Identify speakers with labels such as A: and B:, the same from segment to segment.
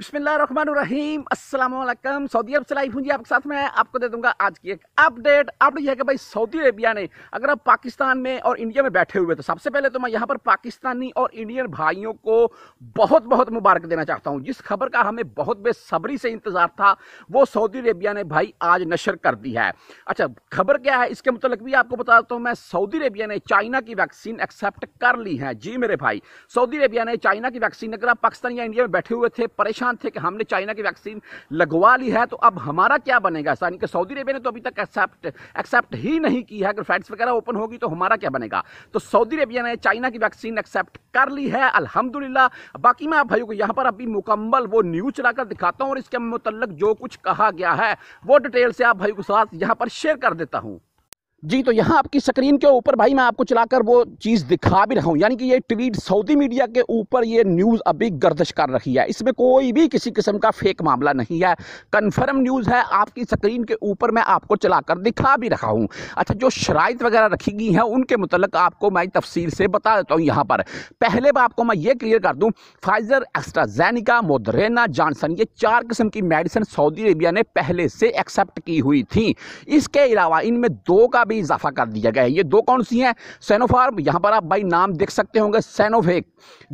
A: بسم اللہ الرحمن الرحیم السلام علیکم سعودی عرب سے لائف ہوں جی آپ کے ساتھ میں آپ کو دے دوں گا آج کی ایک اپڈیٹ اپڈ یہ ہے کہ بھائی سعودی عربیہ نے اگر آپ پاکستان میں اور انڈیا میں بیٹھے ہوئے تو سب سے پہلے تو میں یہاں پر پاکستانی اور انڈین بھائیوں کو بہت بہت مبارک دینا چاہتا ہوں جس خبر کا ہمیں بہت بے صبری سے انتظار تھا وہ سعودی عربیہ نے بھائی آج نشر کر دی ہے اچھا خبر کیا ہے اس کے متعلق بھی آپ کو بتا دیتا ہوں میں سعودی عربیہ نے چائنا کی ویکسین ایکسیپٹ کر لی ہے جی میرے بھائی سعودی عربیہ نے چائنا کی ویکسین اگر آپ پاکستان یا انڈیا میں بیٹھے ہوئے تھے پریشان پریشان تھے کہ ہم نے چائنا کی ویکسین لگوا لی ہے تو اب ہمارا کیا بنے گا یعنی کہ سعودی عربیہ نے تو ابھی تک ایکسیپٹ ایکسیپٹ ہی نہیں کی ہے اگر فیٹس وغیرہ اوپن ہوگی تو ہمارا کیا بنے گا تو سعودی عربیہ نے چائنا کی ویکسین ایکسیپٹ کر لی ہے الحمدللہ باقی میں آپ بھائیوں کو یہاں پر ابھی مکمل وہ نیوز چلا کر دکھاتا ہوں اور اس کے متعلق جو کچھ کہا گیا ہے وہ ڈیٹیل سے آپ بھائیوں کے ساتھ یہاں پر شیئر کر دیتا ہوں جی تو یہاں آپ کی سکرین کے اوپر بھائی میں آپ کو چلا کر وہ چیز دکھا بھی رہا ہوں یعنی کہ یہ ٹویٹ سعودی میڈیا کے اوپر یہ نیوز ابھی گردش کر رہی ہے اس میں کوئی بھی کسی قسم کا فیک معاملہ نہیں ہے کنفرم نیوز ہے آپ کی سکرین کے اوپر میں آپ کو چلا کر دکھا بھی رہا ہوں اچھا جو شرائط وغیرہ رکھی گئی ہیں ان کے متعلق آپ کو میں تفصیل سے بتا دیتا ہوں یہاں پر پہلے میں آپ کو میں یہ کلیئر کر دوں Pfizer AstraZeneca Moderna Johnson یہ چار قسم کی میڈیسن سعودی عربیہ نے پہلے سے ایکسیپٹ کی ہوئی تھیں اس کے علاوہ ان میں دو کا بھی اضافہ کر دیا گیا ہے یہ دو کون سی ہیں سینوفارم یہاں پر آپ بھائی نام دیکھ سکتے ہوں گے سینوفیک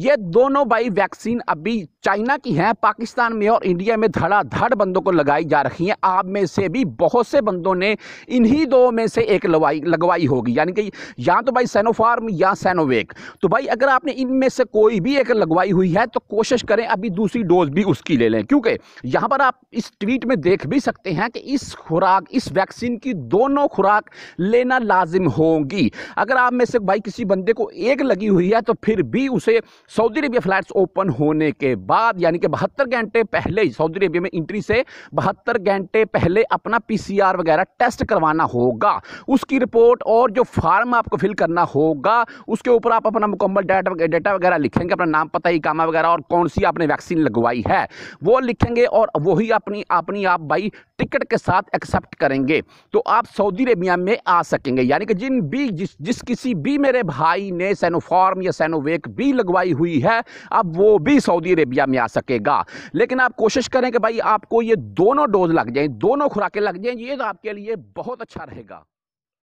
A: یہ دونوں بھائی ویکسین ابھی چائنہ کی ہیں پاکستان میں اور انڈیا میں دھڑا دھڑ بندوں کو لگائی جا رہی ہیں آپ میں سے بھی بہت سے بندوں نے انہی دو میں سے ایک لگوائی ہوگی یعنی کہ یا تو بھائی سینوفارم یا سینوویک تو بھائی اگر آپ نے ان میں سے کوئی بھی ایک لگوائی ہوئی ہے تو کوشش کریں ابھی دوسری ڈوز بھی اس کی لے لیں کیونکہ یہاں پر آپ اس ٹویٹ میں دیکھ بھی سکتے ہیں کہ اس خوراک اس ویکسین کی دونوں خوراک لینا لازم ہوں گی اگر آپ میں سے بھائی کسی بندے کو ایک لگی ہوئی ہے تو پھر بھی اسے سعودی عربیہ فلائٹس اوپن ہونے کے بعد یعنی کہ بہتر گھنٹے پہلے ہی سعودی عربیہ میں انٹری سے بہتر گھنٹے پہلے اپنا پی سی آر وغیرہ ٹیسٹ کروانا ہوگا اس کی رپورٹ اور جو فارم آپ کو فل کرنا ہوگا اس کے اوپر آپ اپنا مکمل ڈیٹا ڈیٹا وغیرہ لکھیں گے اپنا نام پتہ اکامہ وغیرہ اور کون سی آپ نے ویکسین لگوائی ہے وہ لکھیں گے اور وہی اپنی اپنی آپ بھائی ٹکٹ کے ساتھ ایکسیپٹ کریں گے تو آپ سعودی عربیہ میں سکیں گے یعنی کہ جن بھی جس کسی بھی میرے بھائی نے سینوفارم یا سینوویک بھی لگوائی ہوئی ہے اب وہ بھی سعودی عربیہ میں آ سکے گا لیکن آپ کوشش کریں کہ بھائی آپ کو یہ دونوں ڈوز لگ جائیں دونوں خوراکیں لگ جائیں یہ آپ کے لیے بہت اچھا رہے گا